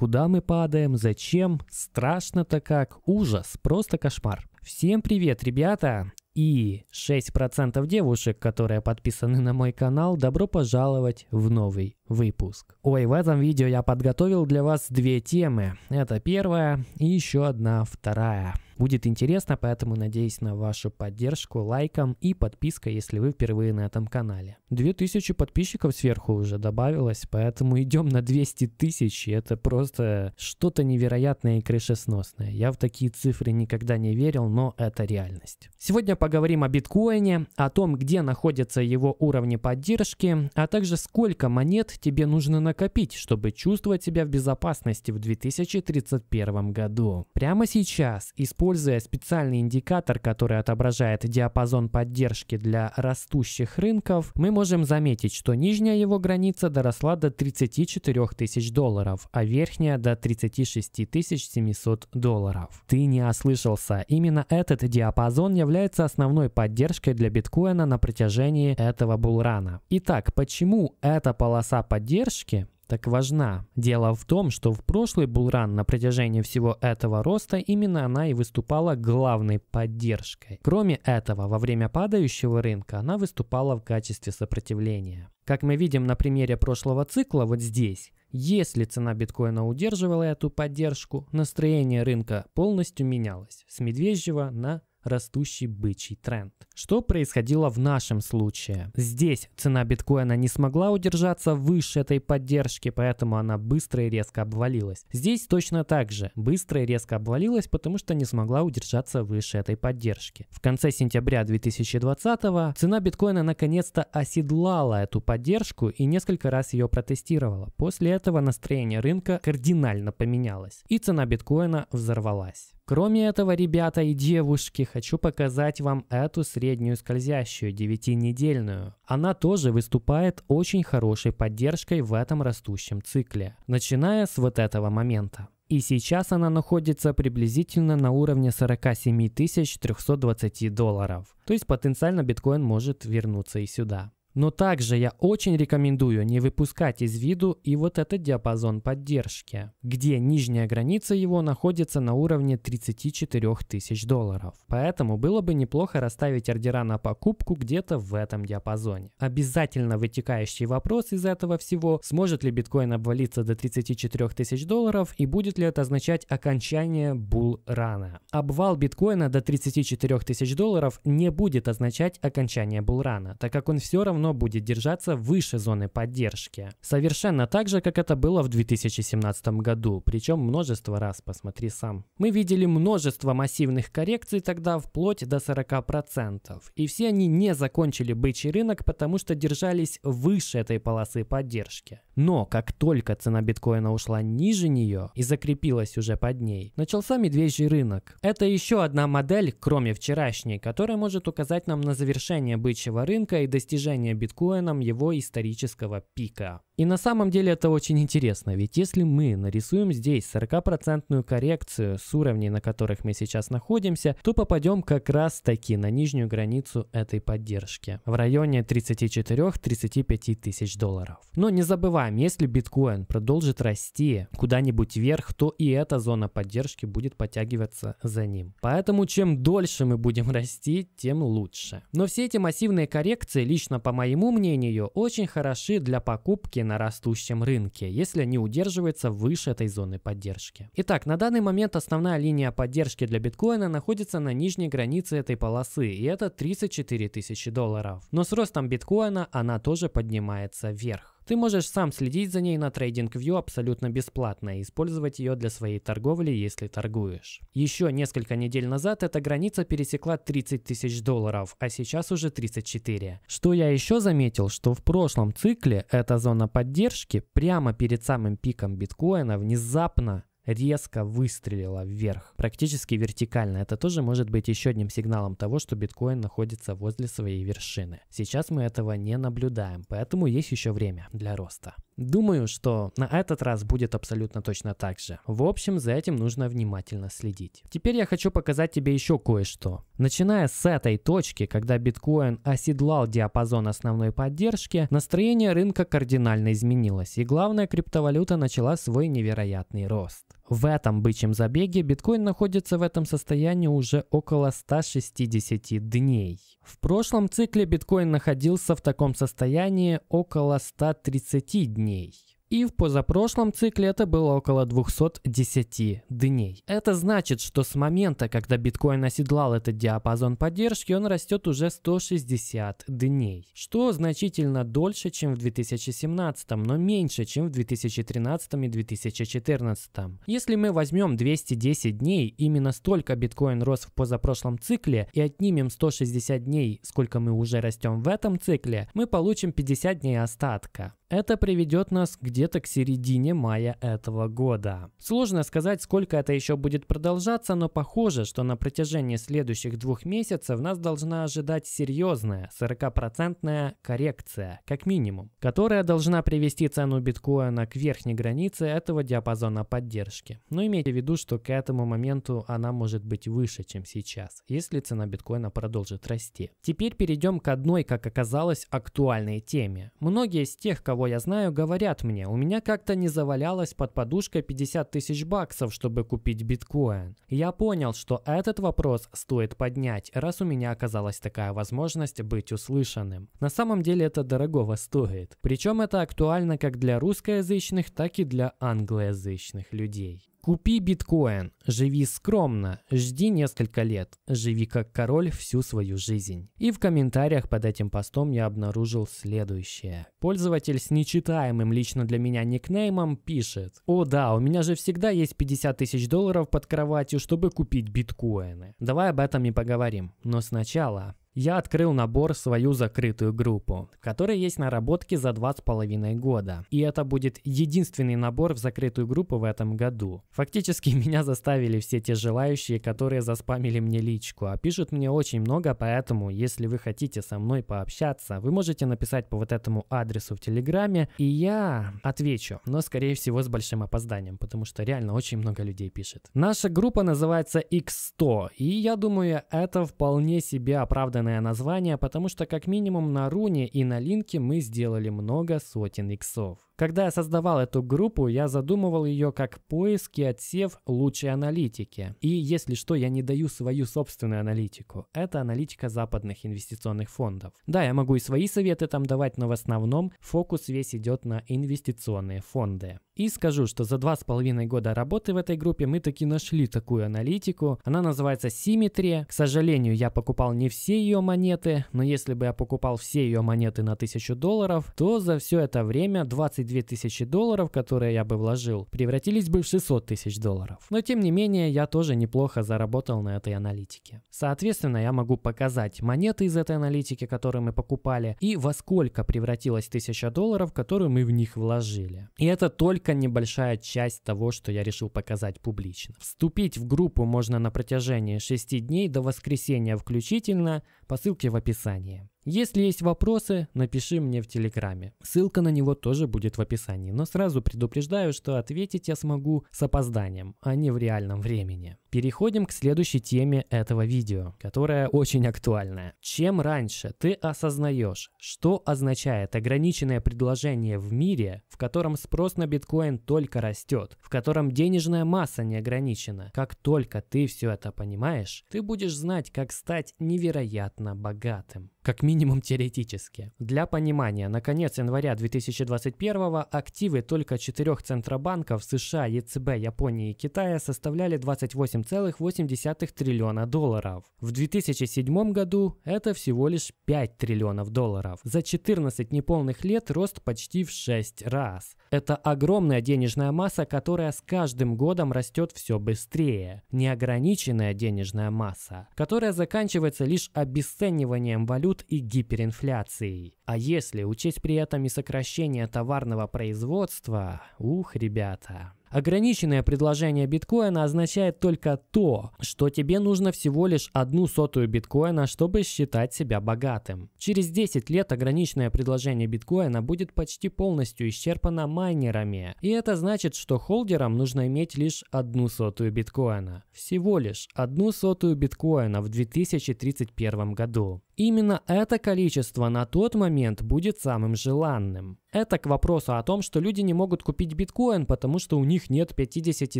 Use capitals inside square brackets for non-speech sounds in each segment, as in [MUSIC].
Куда мы падаем? Зачем? Страшно-то как. Ужас. Просто кошмар. Всем привет, ребята! И 6% девушек, которые подписаны на мой канал, добро пожаловать в новый выпуск. Ой, в этом видео я подготовил для вас две темы. Это первая и еще одна вторая будет интересно, поэтому надеюсь на вашу поддержку лайком и подпиской, если вы впервые на этом канале. 2000 подписчиков сверху уже добавилось, поэтому идем на 200 тысяч, это просто что-то невероятное и крышесносное. Я в такие цифры никогда не верил, но это реальность. Сегодня поговорим о биткоине, о том, где находятся его уровни поддержки, а также сколько монет тебе нужно накопить, чтобы чувствовать себя в безопасности в 2031 году. Прямо сейчас используйте используя специальный индикатор, который отображает диапазон поддержки для растущих рынков, мы можем заметить, что нижняя его граница доросла до 34 тысяч долларов, а верхняя до 36 700 долларов. Ты не ослышался, именно этот диапазон является основной поддержкой для биткоина на протяжении этого булрана. Итак, почему эта полоса поддержки так важна. Дело в том, что в прошлый Булран на протяжении всего этого роста именно она и выступала главной поддержкой. Кроме этого, во время падающего рынка она выступала в качестве сопротивления. Как мы видим на примере прошлого цикла вот здесь, если цена биткоина удерживала эту поддержку, настроение рынка полностью менялось с медвежьего на растущий бычий тренд. Что происходило в нашем случае? Здесь цена биткоина не смогла удержаться выше этой поддержки, поэтому она быстро и резко обвалилась. Здесь точно так же. Быстро и резко обвалилась, потому что не смогла удержаться выше этой поддержки. В конце сентября 2020 цена биткоина наконец-то оседлала эту поддержку и несколько раз ее протестировала. После этого настроение рынка кардинально поменялось, и цена биткоина взорвалась. Кроме этого, ребята и девушки, хочу показать вам эту среднюю скользящую, девятинедельную. Она тоже выступает очень хорошей поддержкой в этом растущем цикле, начиная с вот этого момента. И сейчас она находится приблизительно на уровне 47 320 долларов. То есть потенциально биткоин может вернуться и сюда. Но также я очень рекомендую не выпускать из виду и вот этот диапазон поддержки, где нижняя граница его находится на уровне 34 тысяч долларов. Поэтому было бы неплохо расставить ордера на покупку где-то в этом диапазоне. Обязательно вытекающий вопрос из этого всего, сможет ли биткоин обвалиться до 34 тысяч долларов и будет ли это означать окончание бул рана. Обвал биткоина до 34 тысяч долларов не будет означать окончание рана так как он все равно равно будет держаться выше зоны поддержки. Совершенно так же, как это было в 2017 году, причем множество раз, посмотри сам. Мы видели множество массивных коррекций тогда вплоть до 40%, и все они не закончили бычий рынок, потому что держались выше этой полосы поддержки. Но как только цена биткоина ушла ниже нее и закрепилась уже под ней, начался медвежий рынок. Это еще одна модель, кроме вчерашней, которая может указать нам на завершение бычьего рынка и достижение достижения биткоином его исторического пика. И на самом деле это очень интересно, ведь если мы нарисуем здесь 40% коррекцию с уровней, на которых мы сейчас находимся, то попадем как раз таки на нижнюю границу этой поддержки, в районе 34-35 тысяч долларов. Но не забываем, если биткоин продолжит расти куда-нибудь вверх, то и эта зона поддержки будет подтягиваться за ним. Поэтому чем дольше мы будем расти, тем лучше. Но все эти массивные коррекции лично по моему мнению, очень хороши для покупки на растущем рынке, если они удерживаются выше этой зоны поддержки. Итак, на данный момент основная линия поддержки для биткоина находится на нижней границе этой полосы, и это 34 тысячи долларов. Но с ростом биткоина она тоже поднимается вверх. Ты можешь сам следить за ней на TradingView абсолютно бесплатно и использовать ее для своей торговли, если торгуешь. Еще несколько недель назад эта граница пересекла 30 тысяч долларов, а сейчас уже 34. Что я еще заметил, что в прошлом цикле эта зона поддержки прямо перед самым пиком биткоина внезапно резко выстрелила вверх, практически вертикально. Это тоже может быть еще одним сигналом того, что биткоин находится возле своей вершины. Сейчас мы этого не наблюдаем, поэтому есть еще время для роста. Думаю, что на этот раз будет абсолютно точно так же. В общем, за этим нужно внимательно следить. Теперь я хочу показать тебе еще кое-что. Начиная с этой точки, когда биткоин оседлал диапазон основной поддержки, настроение рынка кардинально изменилось, и главная криптовалюта начала свой невероятный рост. В этом бычьем забеге биткоин находится в этом состоянии уже около 160 дней. В прошлом цикле биткоин находился в таком состоянии около 130 дней и в позапрошлом цикле это было около 210 дней. Это значит, что с момента, когда биткоин оседлал этот диапазон поддержки, он растет уже 160 дней, что значительно дольше, чем в 2017, но меньше, чем в 2013 и 2014. Если мы возьмем 210 дней, именно столько биткоин рос в позапрошлом цикле, и отнимем 160 дней, сколько мы уже растем в этом цикле, мы получим 50 дней остатка. Это приведет нас к где-то к середине мая этого года. Сложно сказать, сколько это еще будет продолжаться, но похоже, что на протяжении следующих двух месяцев нас должна ожидать серьезная 40-процентная коррекция, как минимум, которая должна привести цену биткоина к верхней границе этого диапазона поддержки. Но имейте в виду, что к этому моменту она может быть выше, чем сейчас, если цена биткоина продолжит расти. Теперь перейдем к одной, как оказалось, актуальной теме. Многие из тех, кого я знаю, говорят мне, у меня как-то не завалялось под подушкой 50 тысяч баксов, чтобы купить биткоин. Я понял, что этот вопрос стоит поднять, раз у меня оказалась такая возможность быть услышанным. На самом деле это дорогого стоит. Причем это актуально как для русскоязычных, так и для англоязычных людей. Купи биткоин, живи скромно, жди несколько лет, живи как король всю свою жизнь. И в комментариях под этим постом я обнаружил следующее. Пользователь с нечитаемым лично для меня никнеймом пишет. О да, у меня же всегда есть 50 тысяч долларов под кроватью, чтобы купить биткоины. Давай об этом и поговорим. Но сначала я открыл набор свою закрытую группу, которая есть наработки за два с половиной года. И это будет единственный набор в закрытую группу в этом году. Фактически [LAUGHS] меня заставили все те желающие, которые заспамили мне личку, а пишут мне очень много, поэтому если вы хотите со мной пообщаться, вы можете написать по вот этому адресу в Телеграме, и я отвечу, но скорее всего с большим опозданием, потому что реально очень много людей пишет. Наша группа называется X100, и я думаю, это вполне себе оправданно правильное название, потому что как минимум на руне и на линке мы сделали много сотен иксов. Когда я создавал эту группу, я задумывал ее как поиск и отсев лучшей аналитики. И если что, я не даю свою собственную аналитику. Это аналитика западных инвестиционных фондов. Да, я могу и свои советы там давать, но в основном фокус весь идет на инвестиционные фонды. И скажу, что за два с половиной года работы в этой группе мы таки нашли такую аналитику. Она называется Symmetry. К сожалению, я покупал не все ее монеты, но если бы я покупал все ее монеты на 1000 долларов, то за все это время 20 2000 долларов, которые я бы вложил, превратились бы в 600 тысяч долларов. Но тем не менее, я тоже неплохо заработал на этой аналитике. Соответственно, я могу показать монеты из этой аналитики, которые мы покупали, и во сколько превратилась 1000 долларов, которую мы в них вложили. И это только небольшая часть того, что я решил показать публично. Вступить в группу можно на протяжении 6 дней до воскресенья включительно – по ссылке в описании. Если есть вопросы, напиши мне в Телеграме. Ссылка на него тоже будет в описании, но сразу предупреждаю, что ответить я смогу с опозданием, а не в реальном времени. Переходим к следующей теме этого видео, которая очень актуальная. Чем раньше ты осознаешь, что означает ограниченное предложение в мире, в котором спрос на биткоин только растет, в котором денежная масса не ограничена, как только ты все это понимаешь, ты будешь знать, как стать невероятно богатым как минимум теоретически. Для понимания, на конец января 2021 активы только четырех центробанков США, ЕЦБ, Японии и Китая составляли 28 8,8 триллиона долларов. В 2007 году это всего лишь 5 триллионов долларов. За 14 неполных лет рост почти в 6 раз. Это огромная денежная масса, которая с каждым годом растет все быстрее. Неограниченная денежная масса, которая заканчивается лишь обесцениванием валют и гиперинфляцией. А если учесть при этом и сокращение товарного производства, ух, ребята, Ограниченное предложение биткоина означает только то, что тебе нужно всего лишь одну сотую биткоина, чтобы считать себя богатым. Через 10 лет ограниченное предложение биткоина будет почти полностью исчерпано майнерами, и это значит, что холдерам нужно иметь лишь одну сотую биткоина. Всего лишь одну сотую биткоина в 2031 году. Именно это количество на тот момент будет самым желанным. Это к вопросу о том, что люди не могут купить биткоин, потому что у них них нет 50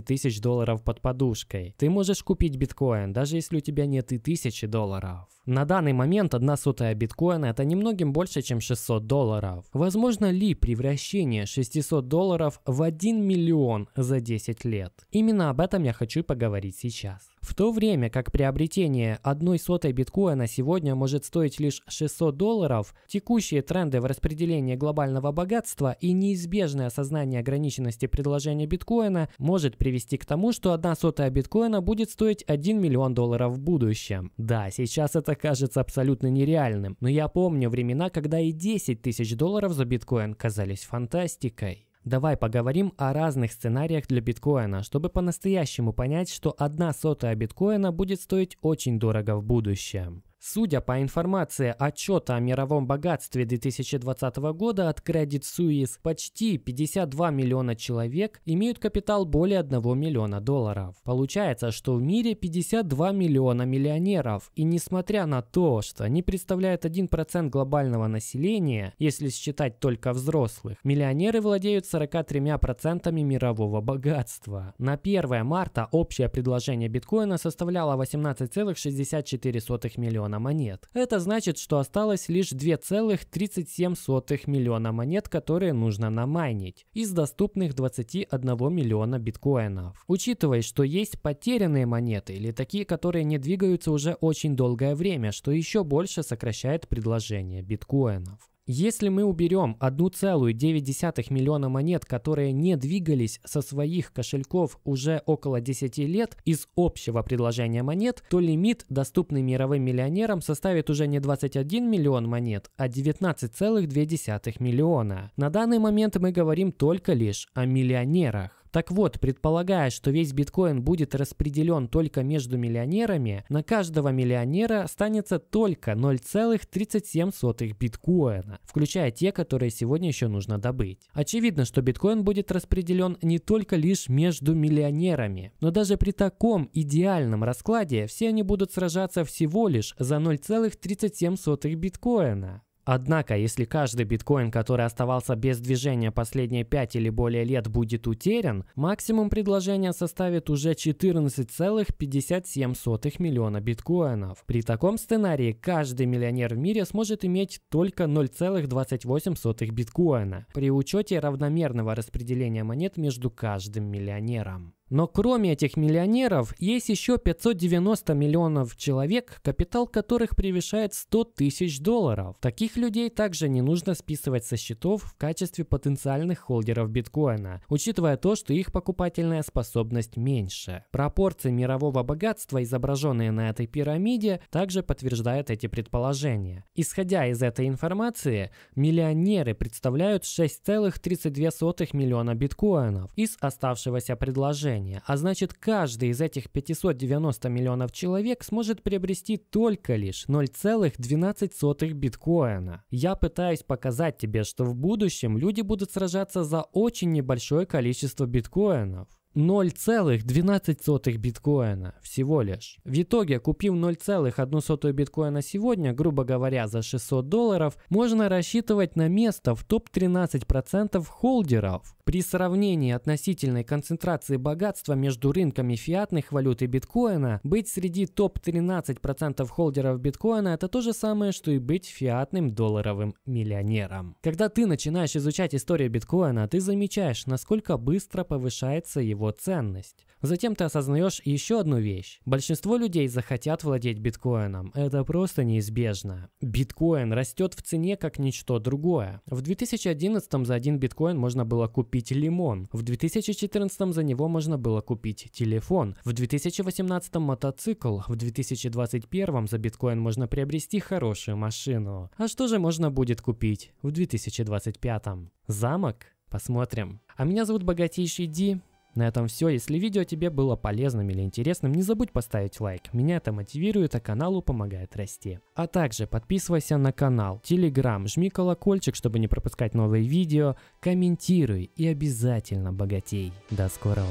тысяч долларов под подушкой. Ты можешь купить биткоин, даже если у тебя нет и тысячи долларов. На данный момент одна сотая биткоина это немногим больше, чем 600 долларов. Возможно ли превращение 600 долларов в 1 миллион за 10 лет? Именно об этом я хочу поговорить сейчас. В то время как приобретение одной сотой биткоина сегодня может стоить лишь 600 долларов, текущие тренды в распределении глобального богатства и неизбежное осознание ограниченности предложения биткоина может привести к тому, что одна сотая биткоина будет стоить 1 миллион долларов в будущем. Да, сейчас это кажется абсолютно нереальным, но я помню времена, когда и 10 тысяч долларов за биткоин казались фантастикой. Давай поговорим о разных сценариях для биткоина, чтобы по-настоящему понять, что одна сотая биткоина будет стоить очень дорого в будущем. Судя по информации отчета о мировом богатстве 2020 года от Credit Suisse, почти 52 миллиона человек имеют капитал более 1 миллиона долларов. Получается, что в мире 52 миллиона миллионеров, и несмотря на то, что они представляют 1% глобального населения, если считать только взрослых, миллионеры владеют 43% мирового богатства. На 1 марта общее предложение биткоина составляло 18,64 миллиона миллиона монет. Это значит, что осталось лишь 2,37 миллиона монет, которые нужно намайнить из доступных 21 миллиона биткоинов. Учитывая, что есть потерянные монеты или такие, которые не двигаются уже очень долгое время, что еще больше сокращает предложение биткоинов. Если мы уберем 1,9 миллиона монет, которые не двигались со своих кошельков уже около 10 лет из общего предложения монет, то лимит, доступный мировым миллионерам, составит уже не 21 миллион монет, а 19,2 миллиона. На данный момент мы говорим только лишь о миллионерах. Так вот, предполагая, что весь биткоин будет распределен только между миллионерами, на каждого миллионера останется только 0,37 биткоина, включая те, которые сегодня еще нужно добыть. Очевидно, что биткоин будет распределен не только лишь между миллионерами, но даже при таком идеальном раскладе все они будут сражаться всего лишь за 0,37 биткоина. Однако, если каждый биткоин, который оставался без движения последние 5 или более лет, будет утерян, максимум предложения составит уже 14,57 миллиона биткоинов. При таком сценарии каждый миллионер в мире сможет иметь только 0,28 биткоина при учете равномерного распределения монет между каждым миллионером. Но кроме этих миллионеров, есть еще 590 миллионов человек, капитал которых превышает 100 тысяч долларов. Таких людей также не нужно списывать со счетов в качестве потенциальных холдеров биткоина, учитывая то, что их покупательная способность меньше. Пропорции мирового богатства, изображенные на этой пирамиде, также подтверждают эти предположения. Исходя из этой информации, миллионеры представляют 6,32 миллиона биткоинов из оставшегося предложения населения, а значит каждый из этих 590 миллионов человек сможет приобрести только лишь 0,12 биткоина. Я пытаюсь показать тебе, что в будущем люди будут сражаться за очень небольшое количество биткоинов. 0,12 биткоина всего лишь. В итоге, купив 0,01 биткоина сегодня, грубо говоря, за 600 долларов, можно рассчитывать на место в топ-13% холдеров. При сравнении относительной концентрации богатства между рынками фиатных валют и биткоина, быть среди топ-13% холдеров биткоина – это то же самое, что и быть фиатным долларовым миллионером. Когда ты начинаешь изучать историю биткоина, ты замечаешь, насколько быстро повышается его его ценность. Затем ты осознаешь еще одну вещь. Большинство людей захотят владеть биткоином. Это просто неизбежно. Биткоин растет в цене как ничто другое. В 2011 за один биткоин можно было купить лимон. В 2014 за него можно было купить телефон. В 2018 мотоцикл. В 2021 за биткоин можно приобрести хорошую машину. А что же можно будет купить в 2025? Замок? Посмотрим. А меня зовут Богатейший Ди. На этом все. Если видео тебе было полезным или интересным, не забудь поставить лайк. Меня это мотивирует, а каналу помогает расти. А также подписывайся на канал, телеграм, жми колокольчик, чтобы не пропускать новые видео, комментируй и обязательно богатей. До скорого!